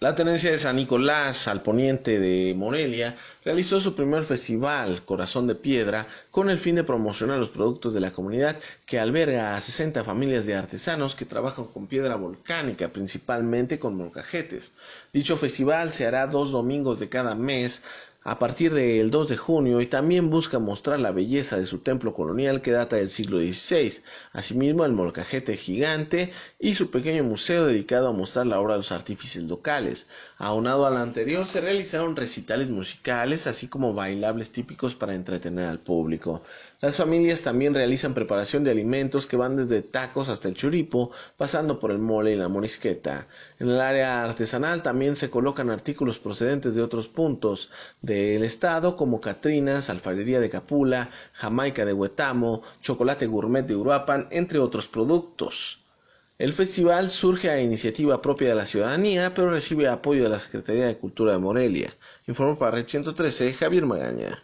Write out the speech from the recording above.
La tenencia de San Nicolás, al poniente de Morelia, realizó su primer festival, Corazón de Piedra, con el fin de promocionar los productos de la comunidad que alberga a 60 familias de artesanos que trabajan con piedra volcánica, principalmente con molcajetes. Dicho festival se hará dos domingos de cada mes a partir del 2 de junio y también busca mostrar la belleza de su templo colonial que data del siglo XVI, asimismo el molcajete gigante y su pequeño museo dedicado a mostrar la obra de los artífices locales. Aunado al anterior se realizaron recitales musicales así como bailables típicos para entretener al público. Las familias también realizan preparación de alimentos que van desde tacos hasta el churipo, pasando por el mole y la morisqueta. En el área artesanal también se colocan artículos procedentes de otros puntos, del estado como Catrinas, Alfarería de Capula, Jamaica de Huetamo, Chocolate Gourmet de Uruapan, entre otros productos. El festival surge a iniciativa propia de la ciudadanía, pero recibe apoyo de la Secretaría de Cultura de Morelia. Informó para Red 113 Javier Magaña.